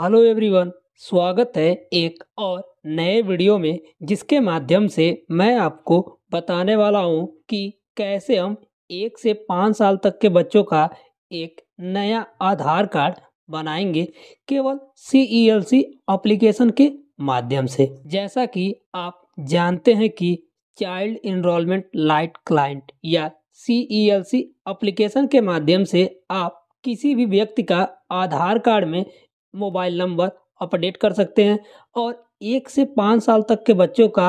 hello everyone स्वागत है एक और नए वीडियो में जिसके माध्यम से मैं आपको बताने वाला हूं कि कैसे हम एक से पाँच साल तक के बच्चों का एक नया आधार कार्ड बनाएंगे केवल सी ई एल सी अप्लीकेशन के माध्यम से जैसा कि आप जानते हैं कि चाइल्ड इनरोलमेंट लाइट क्लाइंट या सी ई एल सी अप्लीकेशन के माध्यम से आप किसी भी व्यक्ति का आधार कार्ड में मोबाइल नंबर अपडेट कर सकते हैं और एक से पाँच साल तक के बच्चों का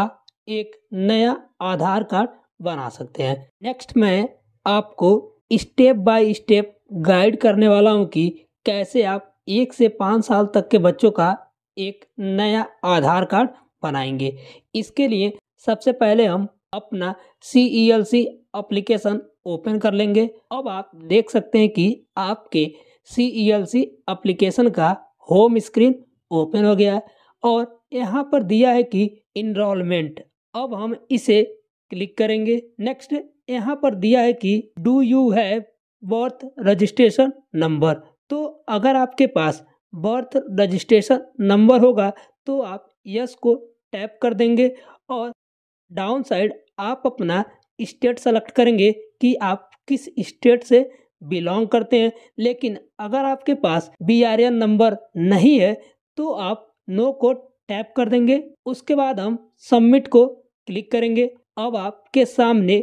एक नया आधार कार्ड बना सकते हैं नेक्स्ट मैं आपको स्टेप बाय स्टेप गाइड करने वाला हूँ कि कैसे आप एक से पाँच साल तक के बच्चों का एक नया आधार कार्ड बनाएंगे इसके लिए सबसे पहले हम अपना C E L C application open कर लेंगे अब आप देख सकते हैं कि आपके C E L C application का होम स्क्रीन ओपन हो गया है और यहाँ पर दिया है कि इनरोलमेंट अब हम इसे क्लिक करेंगे नेक्स्ट यहाँ पर दिया है कि do you have birth registration number तो अगर आपके पास बर्थ रजिस्ट्रेशन नंबर होगा तो आप यस को टैप कर देंगे और डाउन साइड आप अपना स्टेट सेलेक्ट करेंगे कि आप किस स्टेट से बिलोंग करते हैं लेकिन अगर आपके पास बी नंबर नहीं है तो आप नो को टैप कर देंगे उसके बाद हम सबमिट को क्लिक करेंगे अब आपके सामने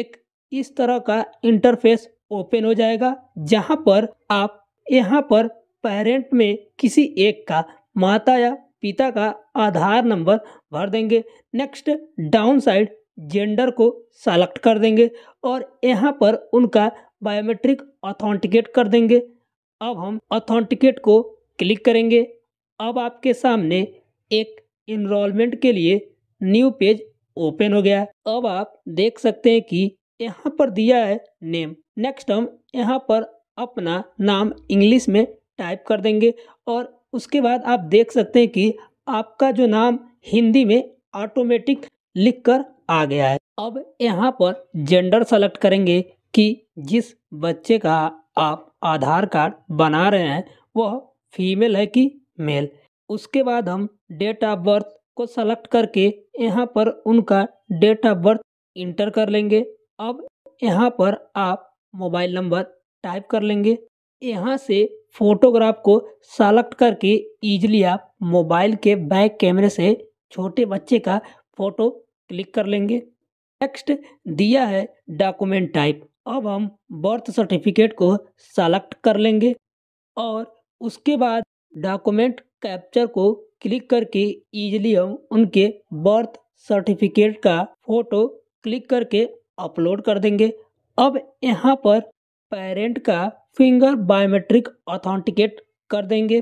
एक इस तरह का इंटरफेस ओपन हो जाएगा जहां पर आप यहां पर पेरेंट में किसी एक का माता या पिता का आधार नंबर भर देंगे नेक्स्ट डाउन साइड जेंडर को सेलेक्ट कर देंगे और यहाँ पर उनका बायोमेट्रिक ऑथेंटिकेट कर देंगे अब हम ऑथेंटिकेट को क्लिक करेंगे अब आपके सामने एक इनरोलमेंट के लिए न्यू पेज ओपन हो गया अब आप देख सकते हैं कि यहाँ पर दिया है नेम नेक्स्ट हम यहाँ पर अपना नाम इंग्लिश में टाइप कर देंगे और उसके बाद आप देख सकते हैं कि आपका जो नाम हिंदी में ऑटोमेटिक लिख कर आ गया है अब यहाँ पर जेंडर सेलेक्ट करेंगे कि जिस बच्चे का आप आधार कार्ड बना रहे हैं वह फीमेल है कि मेल उसके बाद हम डेट ऑफ बर्थ को सेलेक्ट करके यहाँ पर उनका डेट ऑफ बर्थ इंटर कर लेंगे अब यहाँ पर आप मोबाइल नंबर टाइप कर लेंगे यहाँ से फोटोग्राफ को सेलेक्ट करके ईजिली आप मोबाइल के बैक कैमरे से छोटे बच्चे का फोटो क्लिक कर लेंगे नेक्स्ट दिया है डॉक्यूमेंट टाइप अब हम बर्थ सर्टिफिकेट को सेलेक्ट कर लेंगे और उसके बाद डॉक्यूमेंट कैप्चर को क्लिक करके ईजिली हम उनके बर्थ सर्टिफिकेट का फोटो क्लिक करके अपलोड कर देंगे अब यहाँ पर पेरेंट का फिंगर बायोमेट्रिक ऑथेंटिकेट कर देंगे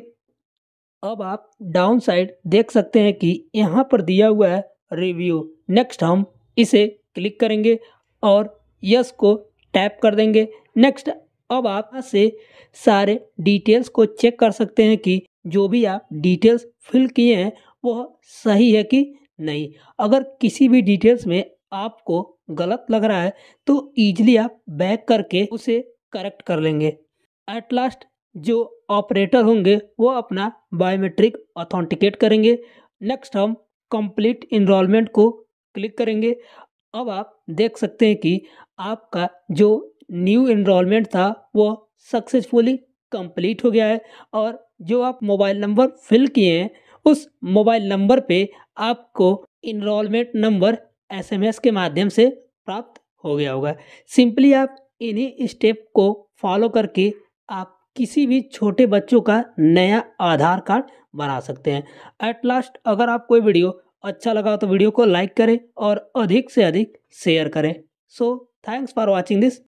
अब आप डाउन साइड देख सकते हैं कि यहाँ पर दिया हुआ है रिव्यू नेक्स्ट हम इसे क्लिक करेंगे और यस को टैप कर देंगे नेक्स्ट अब आप से सारे डिटेल्स को चेक कर सकते हैं कि जो भी आप डिटेल्स फिल किए हैं वह सही है कि नहीं अगर किसी भी डिटेल्स में आपको गलत लग रहा है तो ईजिली आप बैक करके उसे करेक्ट कर लेंगे एट लास्ट जो ऑपरेटर होंगे वो अपना बायोमेट्रिक ऑथेंटिकेट करेंगे नेक्स्ट हम कंप्लीट इनरोलमेंट को क्लिक करेंगे अब आप देख सकते हैं कि आपका जो न्यू इनरोलमेंट था वो सक्सेसफुली कंप्लीट हो गया है और जो आप मोबाइल नंबर फिल किए हैं उस मोबाइल नंबर पे आपको इनरोलमेंट नंबर एसएमएस के माध्यम से प्राप्त हो गया होगा सिंपली आप इन्हीं स्टेप को फॉलो करके आप किसी भी छोटे बच्चों का नया आधार कार्ड बना सकते हैं एट लास्ट अगर आप कोई वीडियो अच्छा लगा तो वीडियो को लाइक करें और अधिक से अधिक शेयर करें so thanks for watching this